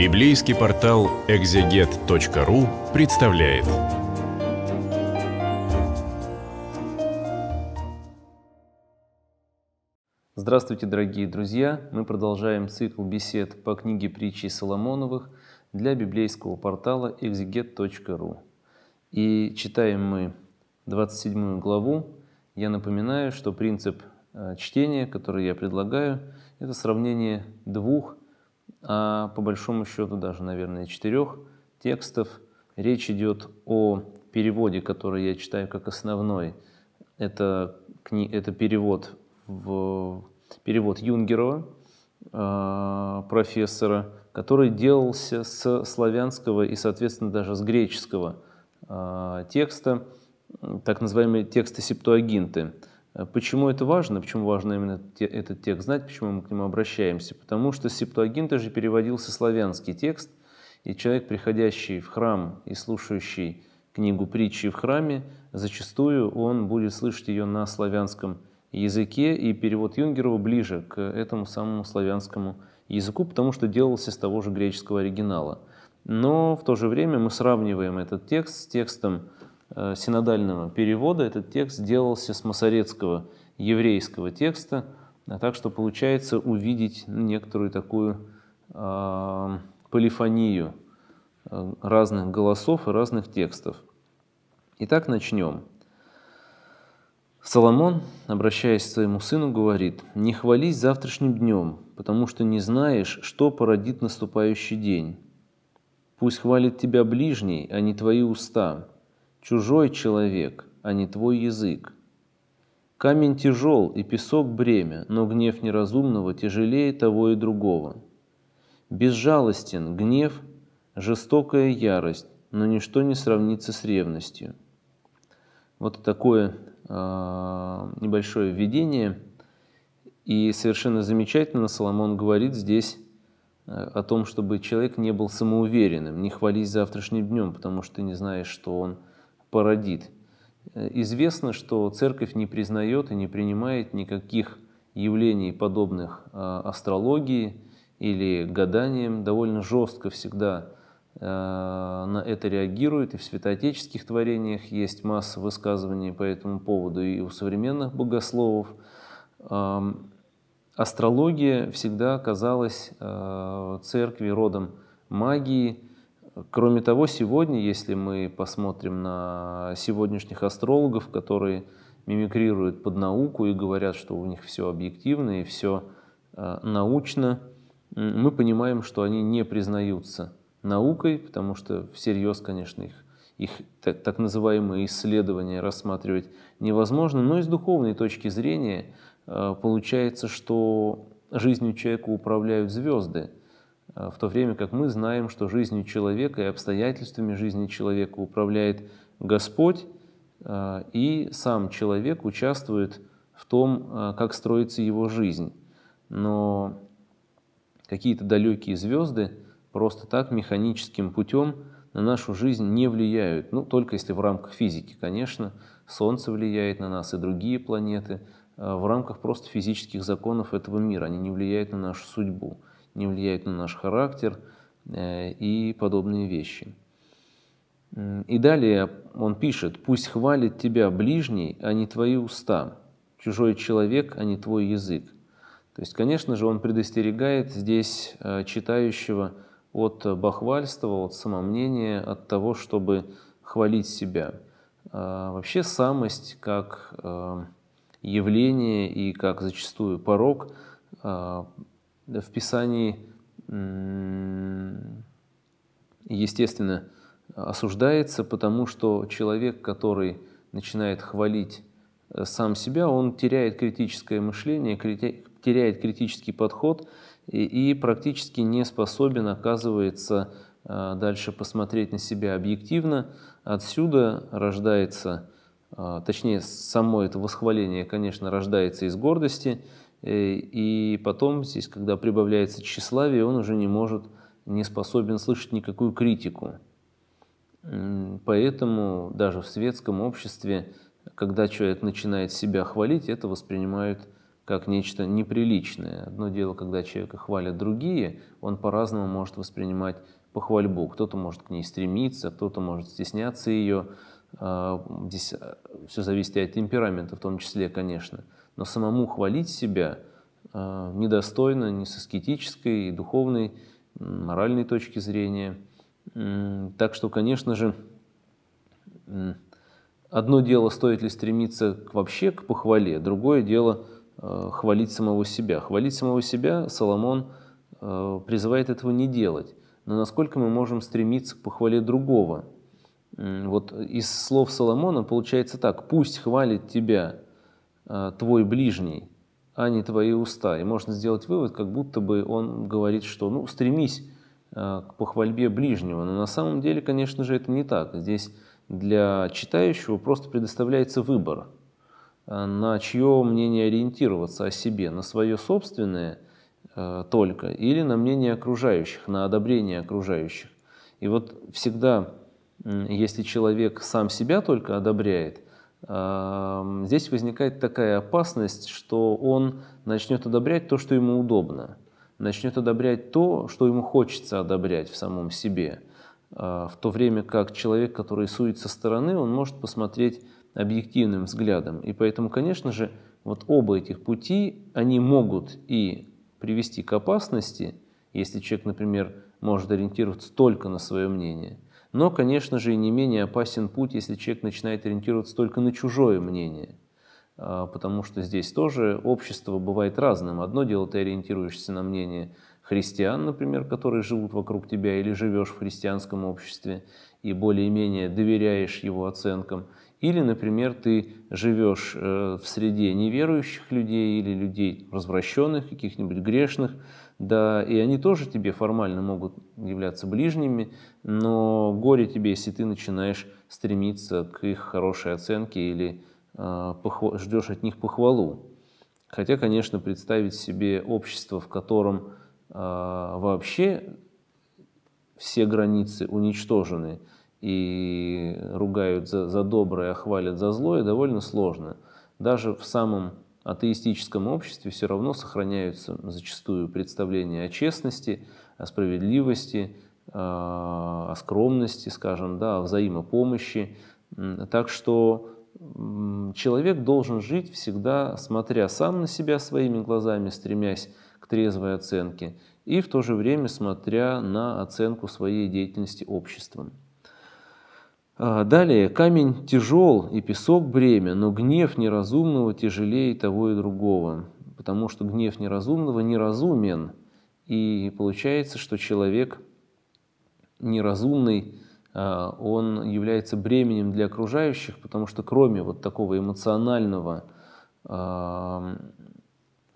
Библейский портал экзегет.ру представляет. Здравствуйте, дорогие друзья! Мы продолжаем цикл бесед по книге притчи Соломоновых для библейского портала exeget.ru. И читаем мы 27 главу. Я напоминаю, что принцип э, чтения, который я предлагаю, это сравнение двух а по большому счету даже, наверное, четырех текстов. Речь идет о переводе, который я читаю как основной. Это, кни... это перевод, в... перевод Юнгерова, а, профессора, который делался с славянского и, соответственно, даже с греческого а, текста, так называемые тексты септуагинты – Э, почему это важно? Почему важно именно те, этот текст знать? Почему мы к нему обращаемся? Потому что септуагинта же переводился славянский текст, и человек, приходящий в храм и слушающий книгу притчи в храме, зачастую он будет слышать ее на славянском языке, и перевод Юнгерова ближе к этому самому славянскому языку, потому что делался с того же греческого оригинала. Но в то же время мы сравниваем этот текст с текстом Э, синодального перевода этот текст сделался с масорецкого еврейского текста, а так что получается увидеть ну, некоторую такую а, э, полифонию разных голосов и разных текстов. Итак, начнем. Соломон, обращаясь к своему сыну, говорит, «Не хвались завтрашним днем, потому что не знаешь, что породит наступающий день. Пусть хвалит тебя ближний, а не твои уста, Чужой человек, а не твой язык. Камень тяжел и песок бремя, но гнев неразумного тяжелее того и другого. Безжалостен гнев, жестокая ярость, но ничто не сравнится с ревностью. Вот такое э, небольшое введение. И совершенно замечательно Соломон говорит здесь а, о том, чтобы человек не был самоуверенным, не хвались завтрашним днем, потому что ты не знаешь, что он – породит. Э, известно, что церковь не признает и не принимает никаких явлений, подобных а, астрологии или гаданиям. Довольно жестко всегда э, на это реагирует, и в святоотеческих творениях есть масса высказываний по этому поводу, и у современных богословов. Астрология всегда казалась э, церкви родом магии, Кроме того, сегодня, если мы посмотрим на сегодняшних астрологов, которые мимикрируют под науку и говорят, что у них все объективно и все э, научно, мы понимаем, что они не признаются наукой, потому что всерьез, конечно, их, их так, так называемые исследования рассматривать невозможно. Но и с духовной точки зрения э, получается, что жизнью человека управляют звезды – Э, в то время как мы знаем, что жизнью человека и обстоятельствами жизни человека управляет Господь, э, и сам человек участвует в том, э, как строится его жизнь. Но какие-то далекие звезды просто так механическим путем на нашу жизнь не влияют. Ну, только если в рамках физики, конечно. Солнце влияет на нас и другие планеты. В рамках просто физических законов этого мира они не влияют на нашу судьбу не влияют на наш характер э, и подобные вещи. И далее он пишет, «Пусть хвалит тебя ближний, а не твои уста, чужой человек, а не твой язык». То есть, конечно же, он предостерегает здесь э, читающего от бахвальства, от самомнения, от того, чтобы хвалить себя. А, вообще самость как э, явление и как зачастую порог а, в Писании естественно, осуждается, потому что человек, который начинает хвалить э, сам себя, он теряет критическое мышление, теряет критический подход и, практически не способен, оказывается, э, дальше посмотреть на себя объективно. Отсюда рождается, э, точнее, само это восхваление, конечно, рождается из гордости – Э, и потом здесь, когда прибавляется тщеславие, он уже не может, не способен слышать никакую критику. Поэтому даже в светском обществе, когда человек начинает себя хвалить, это воспринимают как нечто неприличное. Одно дело, когда человека хвалят другие, он по-разному может воспринимать похвальбу. Кто-то может к ней стремиться, кто-то может стесняться ее. А, здесь э, все зависит и от темперамента в том числе, конечно но самому хвалить себя э, недостойно ни с аскетической, и духовной, моральной точки зрения. Так что, конечно же, одно дело, стоит ли стремиться к, вообще к похвале, другое дело э, хвалить самого себя. Хвалить самого себя Соломон э, призывает этого не делать. Но насколько мы можем стремиться к похвале другого? Вот из слов Соломона получается так, пусть хвалит тебя Э, твой ближний, а не твои уста. И можно сделать вывод, как будто бы он говорит, что ну стремись э, к похвальбе ближнего. Но на самом деле, конечно же, это не так. Здесь для читающего просто предоставляется выбор, э, на чье мнение ориентироваться о себе, на свое собственное только или на мнение окружающих, на одобрение окружающих. И вот всегда, если человек сам себя только одобряет – здесь возникает такая опасность, что он начнет одобрять то, что ему удобно, начнет одобрять то, что ему хочется одобрять в самом себе, а, в то время как человек, который сует со стороны, он может посмотреть объективным взглядом. И поэтому, конечно же, вот оба этих пути, они могут и привести к опасности, если человек, например, может ориентироваться только на свое мнение – но, конечно же, и не менее опасен путь, если человек начинает ориентироваться только на чужое мнение. А, потому что здесь тоже общество бывает разным. Одно дело, ты ориентируешься на мнение христиан, например, которые живут вокруг тебя или живешь в христианском обществе и более-менее доверяешь его оценкам. Или, например, ты живешь э, в среде неверующих людей или людей развращенных, каких-нибудь грешных, да, и они тоже тебе формально могут являться ближними, но горе тебе, если ты начинаешь стремиться к их хорошей оценке или э, а, ждешь от них похвалу. Хотя, конечно, представить себе общество, в котором э, вообще все границы уничтожены и ругают за, за доброе, а хвалят за злое, довольно сложно. Даже в самом атеистическом обществе все равно сохраняются зачастую представления о честности, о справедливости, э, о скромности, скажем, да, о взаимопомощи. Так что человек должен жить всегда, смотря сам на себя своими глазами, стремясь к трезвой оценке, и в то же время смотря на оценку своей деятельности обществом. А, далее, камень тяжел и песок бремя, но гнев неразумного тяжелее того и другого, потому что гнев неразумного неразумен, и получается, что человек неразумный, а, он является бременем для окружающих, потому что кроме вот такого эмоционального а,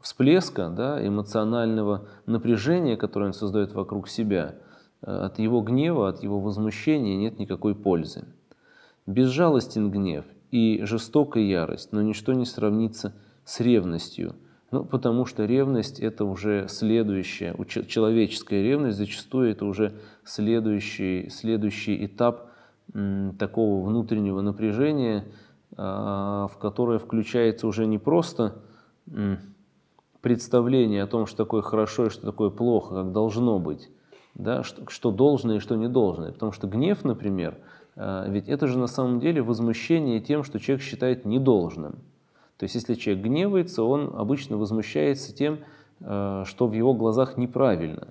всплеска, да, эмоционального напряжения, которое он создает вокруг себя – Э, от его гнева, от его возмущения нет никакой пользы. Безжалостен гнев и жестокая ярость, но ничто не сравнится с ревностью. Ну, потому что ревность – это уже следующая, человеческая ревность зачастую это уже следующий, следующий этап такого внутреннего напряжения, э, в которое включается уже не просто представление о том, что такое хорошо и что такое плохо, как должно быть, да, что, что должное и что не должно Потому что гнев, например, э, ведь это же на самом деле возмущение тем, что человек считает недолжным. То есть если человек гневается, он обычно возмущается тем, э, что в его глазах неправильно.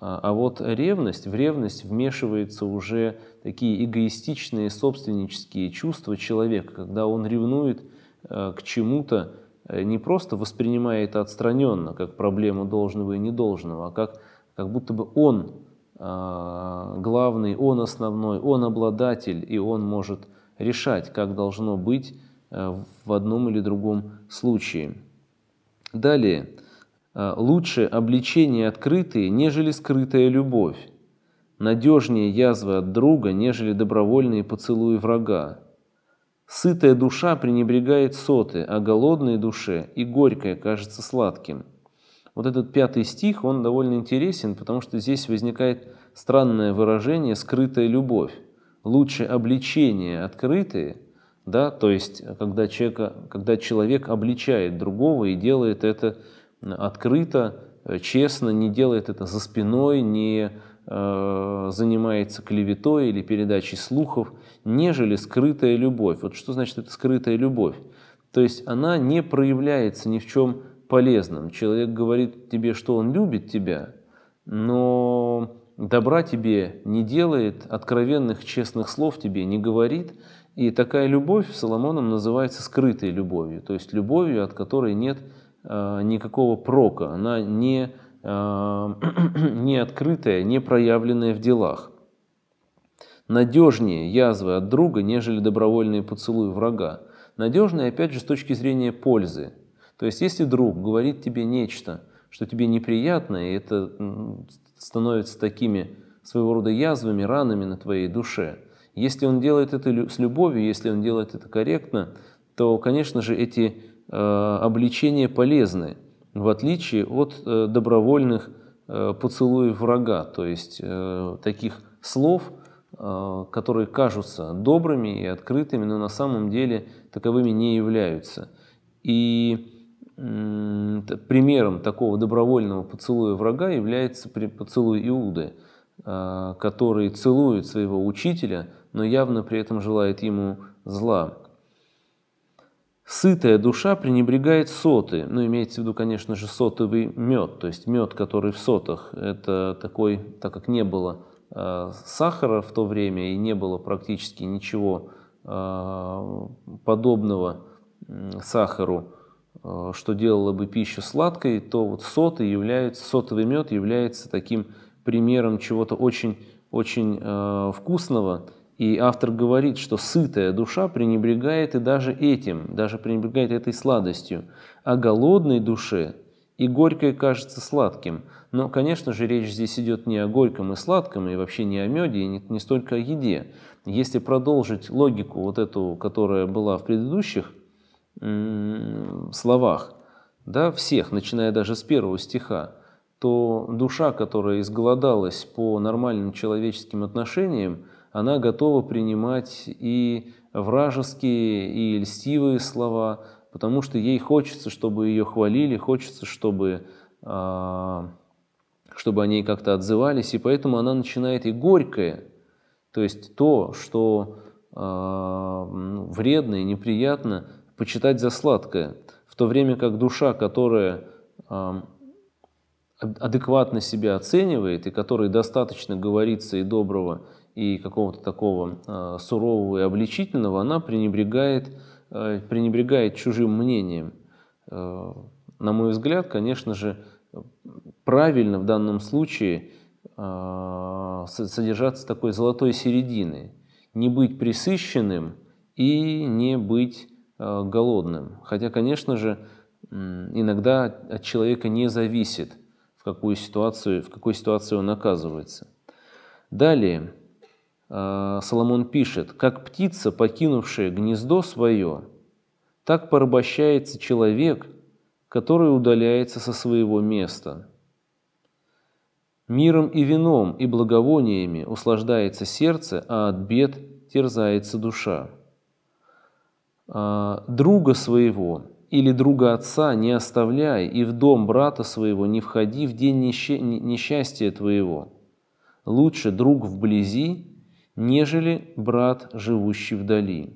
А, а вот ревность, в ревность вмешиваются уже такие эгоистичные собственнические чувства человека, когда он ревнует э, к чему-то, не просто воспринимая это отстраненно, как проблему должного и недолжного, а как как будто бы он а, главный, он основной, он обладатель, и он может решать, как должно быть э, в одном или другом случае. Далее. А, лучше обличение открытые, нежели скрытая любовь. Надежнее язвы от друга, нежели добровольные поцелуи врага. Сытая душа пренебрегает соты, а голодной душе и горькое кажется сладким – вот этот пятый стих, он довольно интересен, потому что здесь возникает странное выражение «скрытая любовь». Лучше обличение открытые, да, то есть когда, человека, когда человек обличает другого и делает это открыто, э, честно, не делает это за спиной, не э, занимается клеветой или передачей слухов, нежели скрытая любовь. Вот что значит эта скрытая любовь? То есть она не проявляется ни в чем полезным. Человек говорит тебе, что он любит тебя, но добра тебе не делает, откровенных, честных слов тебе не говорит. И такая любовь Соломоном называется скрытой любовью, то есть любовью, от которой нет э, никакого прока, она не, э, не открытая, не проявленная в делах. Надежнее язвы от друга, нежели добровольные поцелуи врага. Надежные, опять же, с точки зрения пользы – то есть, если друг говорит тебе нечто, что тебе неприятно, и это становится такими своего рода язвами, ранами на твоей душе, если он делает это с любовью, если он делает это корректно, то, конечно же, эти э, обличения полезны, в отличие от э, добровольных э, поцелуев врага, то есть э, таких слов, э, которые кажутся добрыми и открытыми, но на самом деле таковыми не являются. И примером такого добровольного поцелуя врага является поцелуй Иуды, а, который целует своего учителя, но явно при этом желает ему зла. Сытая душа пренебрегает соты, ну имеется в виду, конечно же, сотовый мед, то есть мед, который в сотах. Это такой, так как не было а, сахара в то время и не было практически ничего а, подобного сахару, Э, что делало бы пищу сладкой, то вот соты являются сотовый мед является таким примером чего-то очень-очень э, вкусного. И автор говорит, что сытая душа пренебрегает и даже этим, даже пренебрегает этой сладостью. А голодной душе и горькое кажется сладким. Но, конечно же, речь здесь идет не о горьком и сладком, и вообще не о меде, и не, не столько о еде. Если продолжить логику вот эту, которая была в предыдущих словах, да, всех, начиная даже с первого стиха, то душа, которая изголодалась по нормальным человеческим отношениям, она готова принимать и вражеские, и льстивые слова, потому что ей хочется, чтобы ее хвалили, хочется, чтобы, а, чтобы они как-то отзывались, и поэтому она начинает и горькое, то есть то, что а, вредно и неприятно, почитать за сладкое, в то время как душа, которая адекватно себя оценивает и которой достаточно говорится и доброго, и какого-то такого а, сурового и обличительного, она пренебрегает, э, пренебрегает чужим мнением. Э, на мой взгляд, конечно же, правильно в данном случае а, содержаться такой золотой середины, не быть присыщенным и не быть Э, голодным. Хотя, конечно же, иногда от человека не зависит, в какую ситуацию, в какой ситуации он оказывается. Далее э, Соломон пишет, «Как птица, покинувшая гнездо свое, так порабощается человек, который удаляется со своего места. Миром и вином и благовониями услаждается сердце, а от бед терзается душа». А, друга своего или друга отца не оставляй, и в дом брата своего не входи в день несчастья твоего. Лучше друг вблизи, нежели брат, живущий вдали.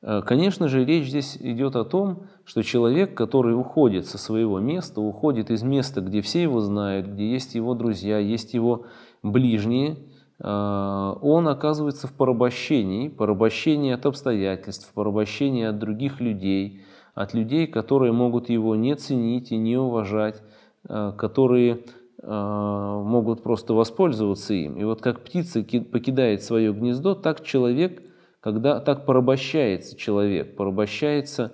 А, конечно же, речь здесь идет о том, что человек, который уходит со своего места, уходит из места, где все его знают, где есть его друзья, есть его ближние, Э, он оказывается в порабощении, порабощении от обстоятельств, порабощении от других людей, от людей, которые могут его не ценить и не уважать, э, которые э, могут просто воспользоваться им. И вот как птица покидает свое гнездо, так человек, когда так порабощается человек, порабощается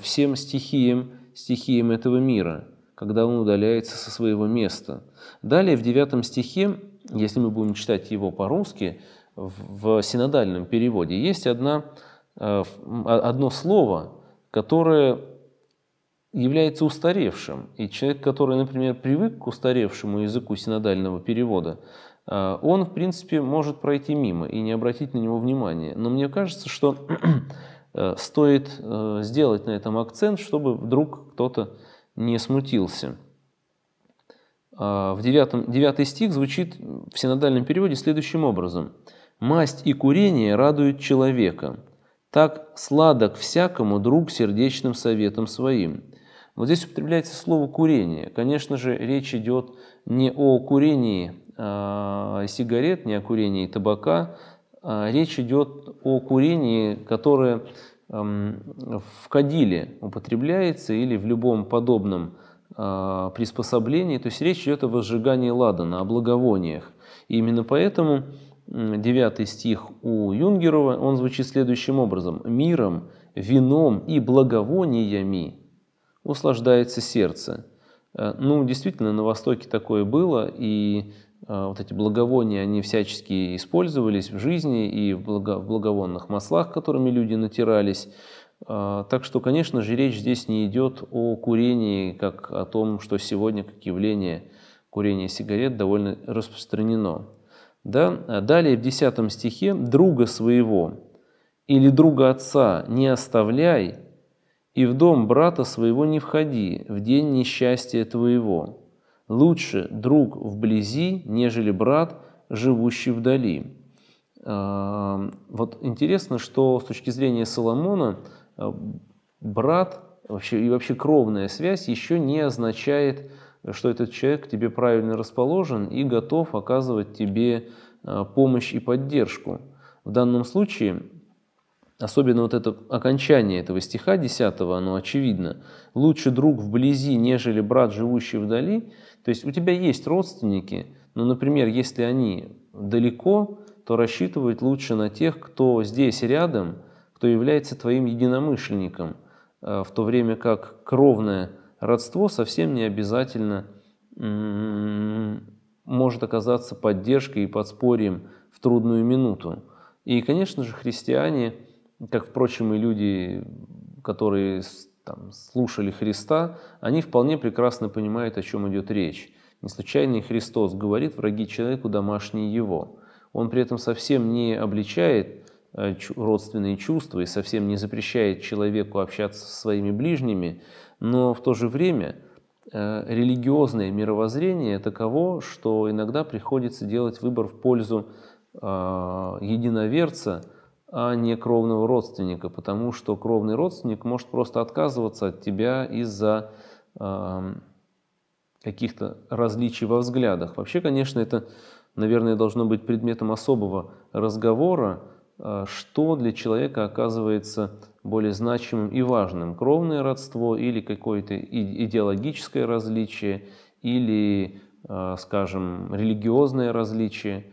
всем стихиям, стихиям этого мира, когда он удаляется со своего места. Далее в девятом стихе если мы будем читать его по-русски, в синодальном переводе есть одна, э, а, одно слово, которое является устаревшим. И человек, который, например, привык к устаревшему языку синодального перевода, э, он, в принципе, может пройти мимо и не обратить на него внимания. Но мне кажется, что э, стоит сделать на этом акцент, чтобы вдруг кто-то не смутился. А, в 9, 9 стих звучит в синодальном переводе следующим образом. «Масть и курение радуют человека, так сладок всякому друг сердечным советом своим». Вот здесь употребляется слово «курение». Конечно же, речь идет не о курении э, сигарет, не о курении табака, а речь идет о курении, которое э, в кадиле употребляется или в любом подобном а, приспособлений, то есть речь идет о возжигании ладана, о благовониях. И именно поэтому девятый стих у Юнгерова, он звучит следующим образом. «Миром, вином и благовониями услаждается сердце». Э, ну, действительно, на Востоке такое было, и а, вот эти благовония, они всячески использовались в жизни и в благовонных маслах, которыми люди натирались. А, так что, конечно же, речь здесь не идет о курении, как о том, что сегодня как явление курения сигарет довольно распространено. Да? Далее в 10 стихе «друга своего или друга отца не оставляй, и в дом брата своего не входи в день несчастья твоего. Лучше друг вблизи, нежели брат, живущий вдали». А, вот интересно, что с точки зрения Соломона – Э, брат вообще, и вообще кровная связь еще не означает, что этот человек тебе правильно расположен и готов оказывать тебе э, помощь и поддержку. В данном случае, особенно вот это окончание этого стиха 10, оно очевидно, «лучше друг вблизи, нежели брат, живущий вдали». То есть у тебя есть родственники, но, например, если они далеко, то рассчитывать лучше на тех, кто здесь рядом – кто является твоим единомышленником, э, в то время как кровное родство совсем не обязательно может оказаться поддержкой и подспорьем в трудную минуту. И, конечно же, христиане, как, впрочем, и люди, которые там, слушали Христа, они вполне прекрасно понимают, о чем идет речь. Не случайно Христос говорит «враги человеку домашние его». Он при этом совсем не обличает Э, родственные чувства и совсем не запрещает человеку общаться со своими ближними, но в то же время э, религиозное мировоззрение таково, что иногда приходится делать выбор в пользу а, единоверца, а не кровного родственника, потому что кровный родственник может просто отказываться от тебя из-за каких-то различий во взглядах. Вообще, конечно, это, наверное, должно быть предметом особого разговора, а, что для человека оказывается более значимым и важным – кровное родство или какое-то идеологическое различие, или, а, скажем, религиозное различие.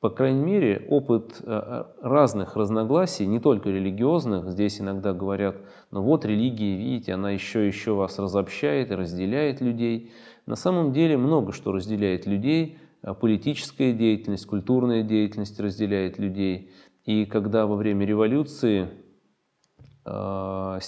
По крайней мере, опыт а, разных разногласий, не только религиозных, здесь иногда говорят, ну вот религия, видите, она еще и еще вас разобщает и разделяет людей. На самом деле много что разделяет людей, политическая деятельность, культурная деятельность разделяет людей, и когда во время революции 17-18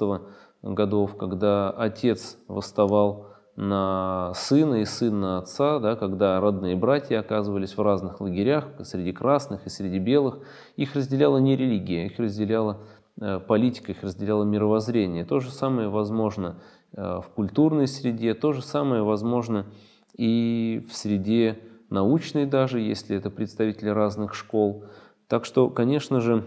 а, годов, когда отец восставал на сына и сын на отца, да, когда родные братья оказывались в разных лагерях, среди красных и среди белых, их разделяла не религия, их разделяла э, политика, их разделяло мировоззрение. То же самое возможно э, в культурной среде, то же самое возможно и в среде научные даже, если это представители разных школ. Так что, конечно же,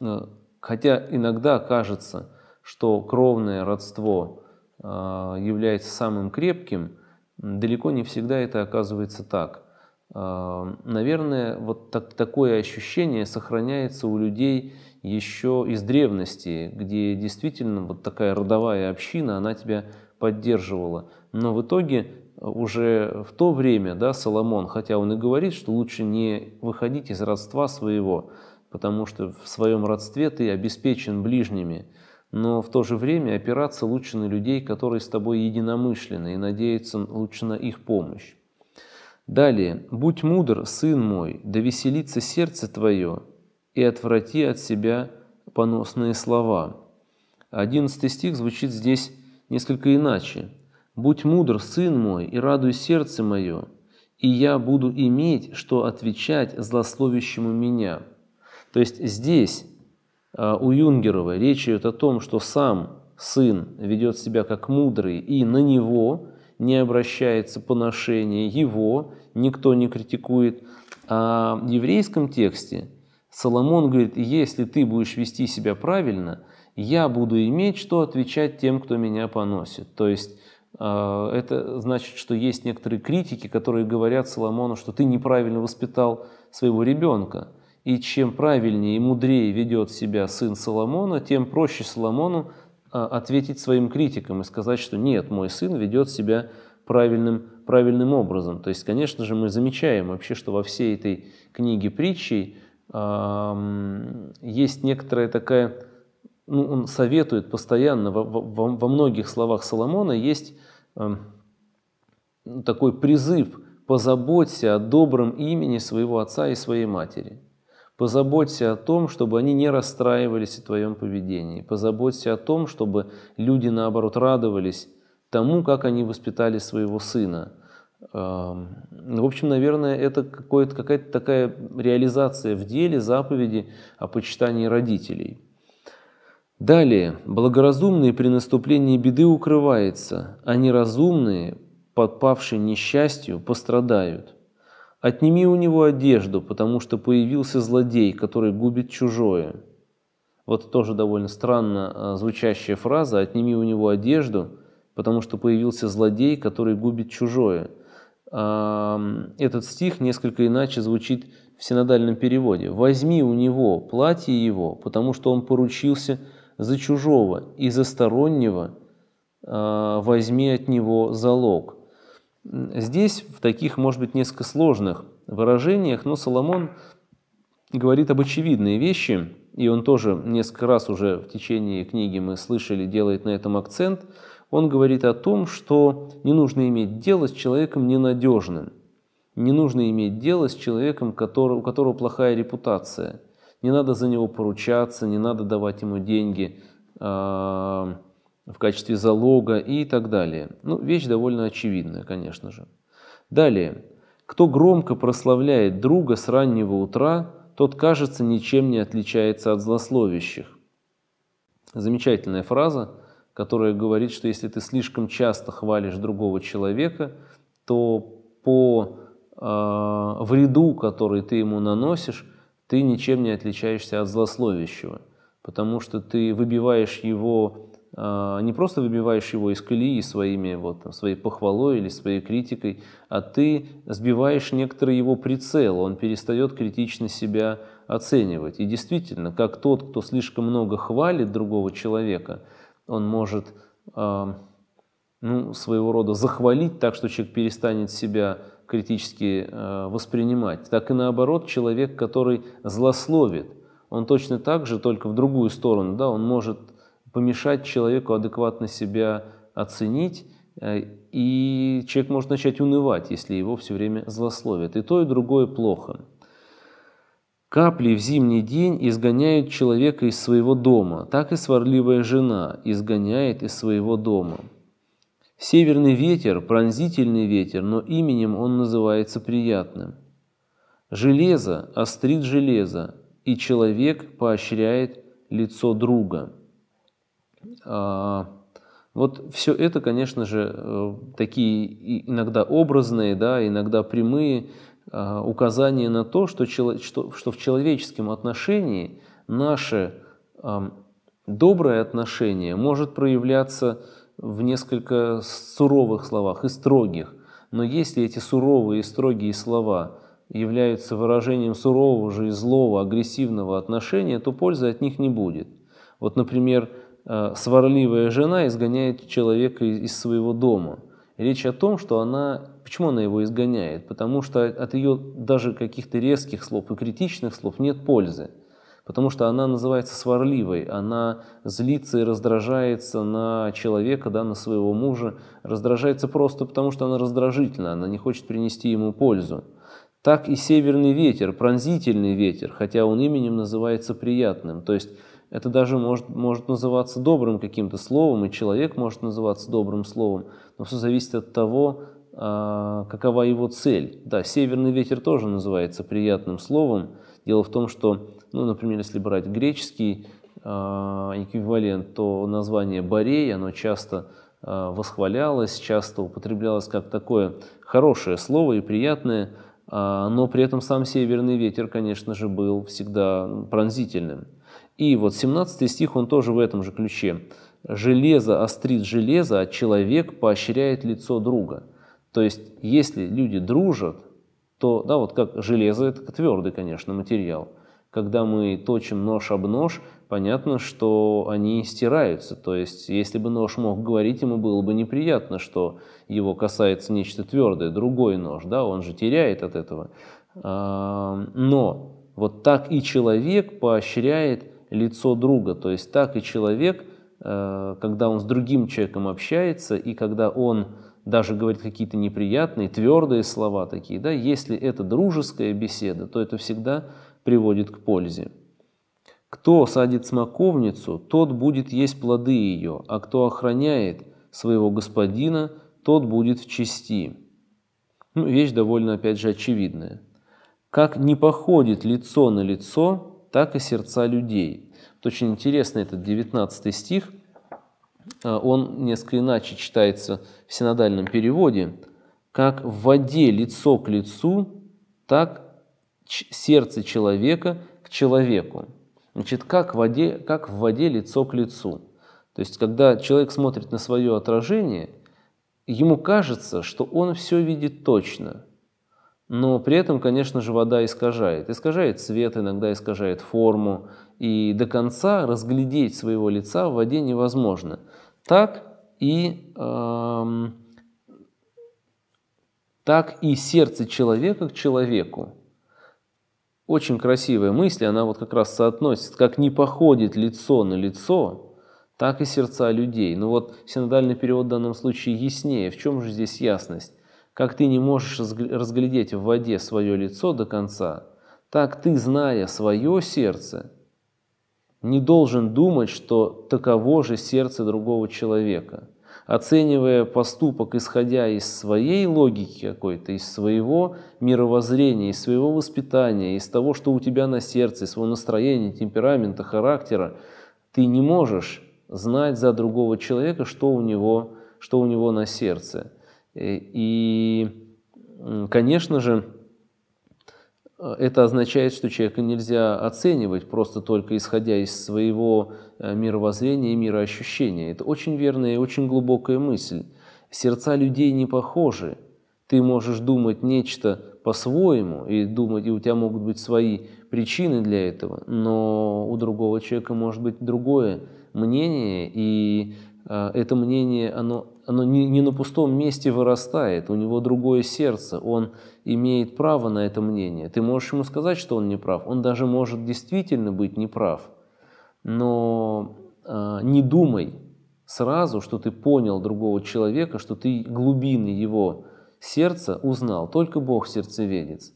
э, хотя иногда кажется, что кровное родство э, является самым крепким, далеко не всегда это оказывается так. Э, наверное, вот так, такое ощущение сохраняется у людей еще из древности, где действительно вот такая родовая община, она тебя поддерживала. Но в итоге уже в то время, да, Соломон, хотя он и говорит, что лучше не выходить из родства своего, потому что в своем родстве ты обеспечен ближними, но в то же время опираться лучше на людей, которые с тобой единомышленны, и надеяться лучше на их помощь. Далее. «Будь мудр, сын мой, да веселится сердце твое, и отврати от себя поносные слова». 11 стих звучит здесь несколько иначе. «Будь мудр, сын мой, и радуй сердце мое, и я буду иметь, что отвечать злословящему меня». То есть здесь а, у Юнгерова речь идет о том, что сам сын ведет себя как мудрый, и на него не обращается поношение, его никто не критикует. А в еврейском тексте Соломон говорит, если ты будешь вести себя правильно, я буду иметь что отвечать тем, кто меня поносит. То есть а, это значит, что есть некоторые критики, которые говорят Соломону, что ты неправильно воспитал своего ребенка. И чем правильнее и мудрее ведет себя сын Соломона, тем проще Соломону а, ответить своим критикам и сказать, что нет, мой сын ведет себя правильным, правильным образом. То есть, конечно же, мы замечаем вообще, что во всей этой книге притчей есть некоторая такая ну, он советует постоянно, во, во, во многих словах Соломона есть э, такой призыв «позаботься о добром имени своего отца и своей матери». Позаботься о том, чтобы они не расстраивались о твоем поведении. Позаботься о том, чтобы люди, наоборот, радовались тому, как они воспитали своего сына. Эм, в общем, наверное, это какая-то такая реализация в деле заповеди о почитании родителей – Далее, благоразумный при наступлении беды укрывается, а неразумные, подпавшие несчастью, пострадают. Отними у него одежду, потому что появился злодей, который губит чужое. Вот тоже довольно странно а, звучащая фраза «отними у него одежду», потому что появился злодей, который губит чужое. Этот стих несколько иначе звучит в синодальном переводе. «Возьми у него платье его, потому что он поручился за чужого и за стороннего а, возьми от него залог. Здесь в таких, может быть, несколько сложных выражениях, но Соломон говорит об очевидной вещи, и он тоже несколько раз уже в течение книги мы слышали, делает на этом акцент. Он говорит о том, что не нужно иметь дело с человеком ненадежным, не нужно иметь дело с человеком, у которого плохая репутация – не надо за него поручаться, не надо давать ему деньги а, в качестве залога и так далее. Ну, вещь довольно очевидная, конечно же. Далее. Кто громко прославляет друга с раннего утра, тот, кажется, ничем не отличается от злословящих. Замечательная фраза, которая говорит, что если ты слишком часто хвалишь другого человека, то по э, вреду, который ты ему наносишь, ты ничем не отличаешься от злословящего, потому что ты выбиваешь его, а, не просто выбиваешь его из колеи своими, вот, там, своей похвалой или своей критикой, а ты сбиваешь некоторый его прицел, он перестает критично себя оценивать. И действительно, как тот, кто слишком много хвалит другого человека, он может а, ну, своего рода захвалить так, что человек перестанет себя критически э, воспринимать, так и наоборот человек, который злословит, он точно так же, только в другую сторону, да, он может помешать человеку адекватно себя оценить, э, и человек может начать унывать, если его все время злословят. И то, и другое плохо. Капли в зимний день изгоняют человека из своего дома, так и сварливая жена изгоняет из своего дома. Северный ветер – пронзительный ветер, но именем он называется приятным. Железо острит железо, и человек поощряет лицо друга. А, вот все это, конечно же, э, такие иногда образные, да, иногда прямые а, указания на то, что, что, что в человеческом отношении наше доброе отношение может проявляться в несколько суровых словах и строгих. Но если эти суровые и строгие слова являются выражением сурового же и злого, агрессивного отношения, то пользы от них не будет. Вот, например, э, сварливая жена изгоняет человека из своего дома. Речь о том, что она... Почему она его изгоняет? Потому что от ее даже каких-то резких слов и критичных слов нет пользы потому что она называется сварливой, она злится и раздражается на человека, да, на своего мужа, раздражается просто потому, что она раздражительна, она не хочет принести ему пользу. Так и северный ветер, пронзительный ветер, хотя он именем называется приятным, то есть это даже может, может называться добрым каким-то словом, и человек может называться добрым словом, но все зависит от того, а, какова его цель. Да, северный ветер тоже называется приятным словом. Дело в том, что ну, например, если брать греческий э, эквивалент, то название Борей, оно часто э, восхвалялось, часто употреблялось как такое хорошее слово и приятное, э, но при этом сам северный ветер, конечно же, был всегда пронзительным. И вот 17 стих, он тоже в этом же ключе. «Железо острит железо, а человек поощряет лицо друга». То есть, если люди дружат, то, да, вот как железо, это твердый, конечно, материал – когда мы точим нож об нож, понятно, что они стираются. То есть, если бы нож мог говорить, ему было бы неприятно, что его касается нечто твердое, другой нож, да, он же теряет от этого. А, но вот так и человек поощряет лицо друга, то есть так и человек, э, когда он с другим человеком общается и когда он даже говорит какие-то неприятные, твердые слова такие, да, если это дружеская беседа, то это всегда приводит к пользе. Кто садит смоковницу, тот будет есть плоды ее, а кто охраняет своего господина, тот будет в чести. Ну, вещь довольно, опять же, очевидная. Как не походит лицо на лицо, так и сердца людей. Вот очень интересный этот 19 стих. А, он несколько иначе читается в синодальном переводе. Как в воде лицо к лицу, так сердце человека к человеку. Значит, как в, воде, как в воде лицо к лицу. То есть, когда человек смотрит на свое отражение, ему кажется, что он все видит точно. Но при этом, конечно же, вода искажает. Искажает цвет, иногда искажает форму. И до конца разглядеть своего лица в воде невозможно. Так и, эм, так и сердце человека к человеку. Очень красивая мысль, она вот как раз соотносит, как не походит лицо на лицо, так и сердца людей. Но ну вот синодальный перевод в данном случае яснее. В чем же здесь ясность? Как ты не можешь разглядеть в воде свое лицо до конца, так ты, зная свое сердце, не должен думать, что таково же сердце другого человека – оценивая поступок, исходя из своей логики какой-то, из своего мировоззрения, из своего воспитания, из того, что у тебя на сердце, из своего настроения, темперамента, характера, ты не можешь знать за другого человека, что у него, что у него на сердце. Э, и, конечно же, Э, это означает, что человека нельзя оценивать просто только исходя из своего э, мировоззрения и мироощущения. Это очень верная и очень глубокая мысль. Сердца людей не похожи. Ты можешь думать нечто по-своему и думать, и у тебя могут быть свои причины для этого, но у другого человека может быть другое мнение, и э, это мнение, оно, оно не, не на пустом месте вырастает, у него другое сердце, он имеет право на это мнение. Ты можешь ему сказать, что он не прав. Он даже может действительно быть неправ. Но э, не думай сразу, что ты понял другого человека, что ты глубины его сердца узнал. Только Бог сердцеведец.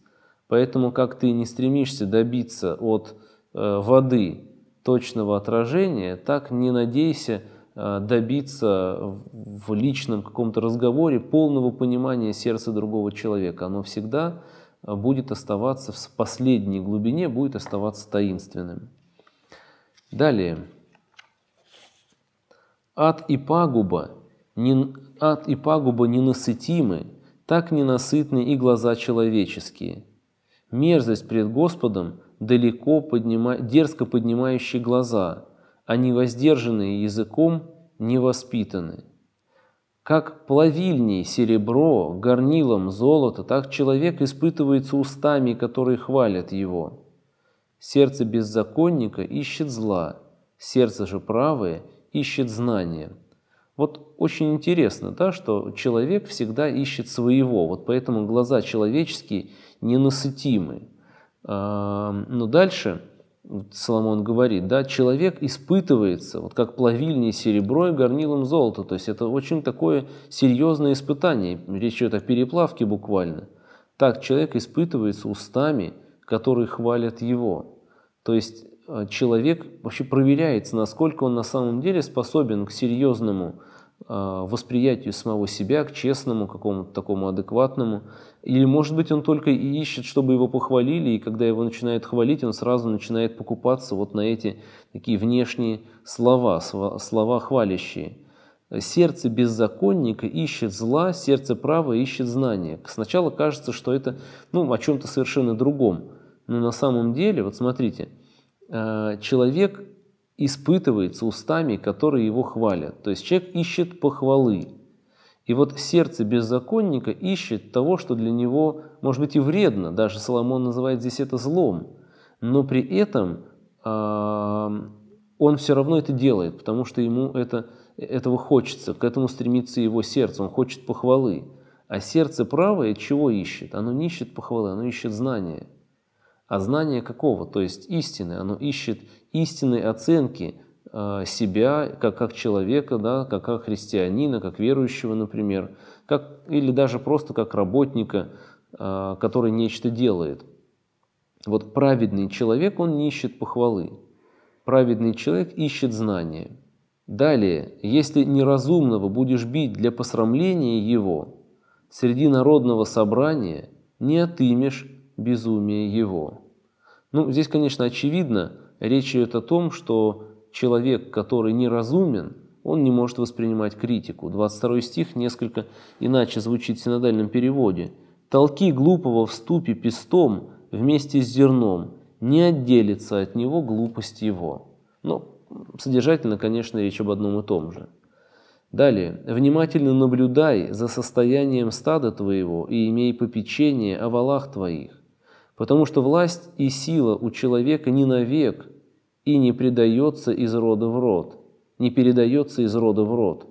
Поэтому как ты не стремишься добиться от э, воды точного отражения, так не надейся Э, добиться в личном каком-то разговоре полного понимания сердца другого человека. Оно всегда э, будет оставаться в последней глубине, будет оставаться таинственным. Далее. Ад и пагуба, не, ад и пагуба ненасытимы, так ненасытны и глаза человеческие. Мерзость пред Господом далеко поднима, дерзко поднимающие глаза – они воздержанные языком не воспитаны. Как плавильней серебро, горнилом золото, так человек испытывается устами, которые хвалят его. Сердце беззаконника ищет зла, сердце же правое ищет знания. Вот очень интересно, да, что человек всегда ищет своего, вот поэтому глаза человеческие ненасытимы. Но дальше Соломон говорит, да, человек испытывается, вот как плавильней серебро и горнилом золота. То есть это очень такое серьезное испытание. Речь идет о переплавке буквально. Так человек испытывается устами, которые хвалят его. То есть э, человек вообще проверяется, насколько он на самом деле способен к серьезному а, восприятию самого себя, к честному, какому-то такому адекватному. Или, может быть, он только и ищет, чтобы его похвалили, и когда его начинают хвалить, он сразу начинает покупаться вот на эти такие внешние слова, слова хвалящие. Сердце беззаконника ищет зла, сердце права ищет знания. Сначала кажется, что это ну, о чем-то совершенно другом. Но на самом деле, вот смотрите, а, человек испытывается устами, которые его хвалят. То есть человек ищет похвалы. И вот сердце беззаконника ищет того, что для него, может быть, и вредно. Даже Соломон называет здесь это злом. Но при этом э, он все равно это делает, потому что ему это, этого хочется, к этому стремится его сердце, он хочет похвалы. А сердце правое чего ищет? Оно не ищет похвалы, оно ищет знания. А знание какого? То есть истины. Оно ищет истинной оценки э, себя как, как человека, да, как, как христианина, как верующего, например, как, или даже просто как работника, э, который нечто делает. Вот праведный человек, он не ищет похвалы. Праведный человек ищет знания. Далее, если неразумного будешь бить для посрамления его, среди народного собрания не отымешь безумие его. Ну, здесь, конечно, очевидно, Речь идет о том, что человек, который неразумен, он не может воспринимать критику. 22 стих несколько иначе звучит в синодальном переводе. «Толки глупого в ступе пестом вместе с зерном, не отделится от него глупость его». Но ну, содержательно, конечно, речь об одном и том же. Далее. «Внимательно наблюдай за состоянием стада твоего и имей попечение о валах твоих, потому что власть и сила у человека не навек, и не предается из рода в род, не передается из рода в род.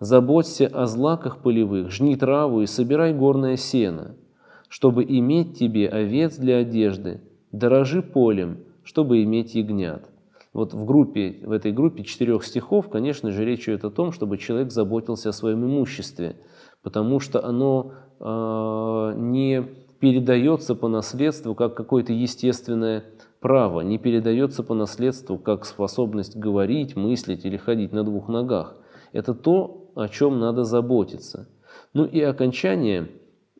Заботься о злаках полевых, жни траву и собирай горное сено, чтобы иметь тебе овец для одежды, дорожи полем, чтобы иметь ягнят. Вот в, группе, в этой группе четырех стихов, конечно же, речь идет о том, чтобы человек заботился о своем имуществе, потому что оно э, не передается по наследству как какое-то естественное Право не передается по наследству как способность говорить, мыслить или ходить на двух ногах. Это то, о чем надо заботиться. Ну и окончание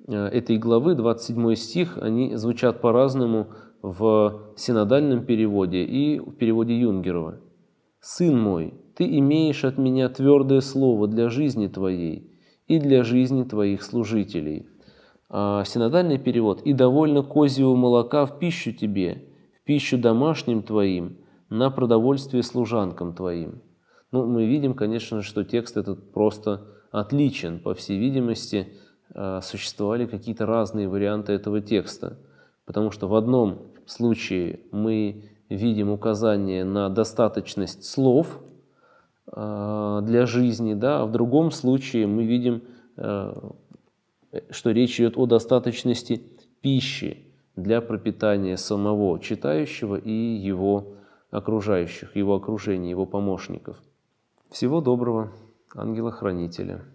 э, этой главы, 27 стих, они звучат по-разному в синодальном переводе и в переводе Юнгерова. «Сын мой, ты имеешь от меня твердое слово для жизни твоей и для жизни твоих служителей». А синодальный перевод «И довольно козьего молока в пищу тебе, пищу домашним твоим, на продовольствие служанкам твоим». Ну, мы видим, конечно, что текст этот просто отличен. По всей видимости, э, существовали какие-то разные варианты этого текста, потому что в одном случае мы видим указание на достаточность слов э, для жизни, да, а в другом случае мы видим, э, что речь идет о достаточности пищи для пропитания самого читающего и его окружающих, его окружения, его помощников. Всего доброго, ангела-хранителя.